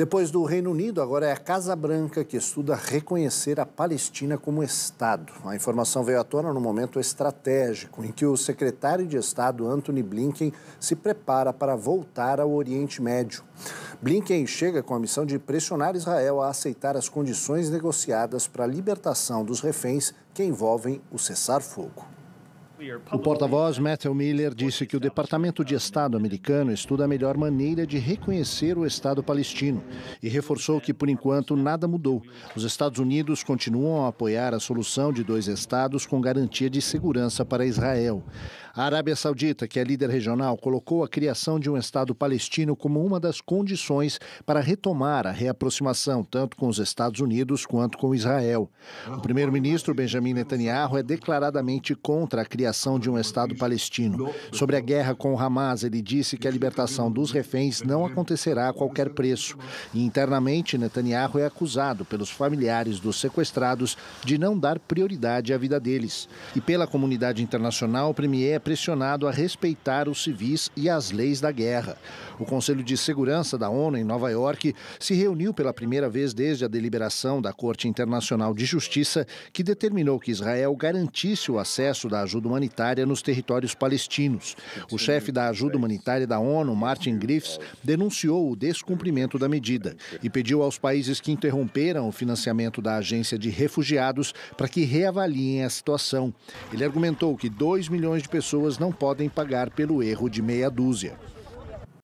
Depois do Reino Unido, agora é a Casa Branca que estuda reconhecer a Palestina como Estado. A informação veio à tona num momento estratégico em que o secretário de Estado, Anthony Blinken, se prepara para voltar ao Oriente Médio. Blinken chega com a missão de pressionar Israel a aceitar as condições negociadas para a libertação dos reféns que envolvem o cessar-fogo. O porta-voz Matthew Miller disse que o Departamento de Estado americano estuda a melhor maneira de reconhecer o Estado palestino e reforçou que, por enquanto, nada mudou. Os Estados Unidos continuam a apoiar a solução de dois Estados com garantia de segurança para Israel. A Arábia Saudita, que é líder regional, colocou a criação de um Estado palestino como uma das condições para retomar a reaproximação, tanto com os Estados Unidos quanto com Israel. O primeiro-ministro Benjamin Netanyahu é declaradamente contra a criação de um Estado palestino. Sobre a guerra com o Hamas, ele disse que a libertação dos reféns não acontecerá a qualquer preço. E internamente, Netanyahu é acusado pelos familiares dos sequestrados de não dar prioridade à vida deles. E pela comunidade internacional, o premier é pressionado a respeitar os civis e as leis da guerra. O Conselho de Segurança da ONU em Nova York se reuniu pela primeira vez desde a deliberação da Corte Internacional de Justiça, que determinou que Israel garantisse o acesso da ajuda humanitária nos territórios palestinos. O chefe da ajuda humanitária da ONU, Martin Griffiths, denunciou o descumprimento da medida e pediu aos países que interromperam o financiamento da agência de refugiados para que reavaliem a situação. Ele argumentou que 2 milhões de pessoas pessoas não podem pagar pelo erro de meia dúzia.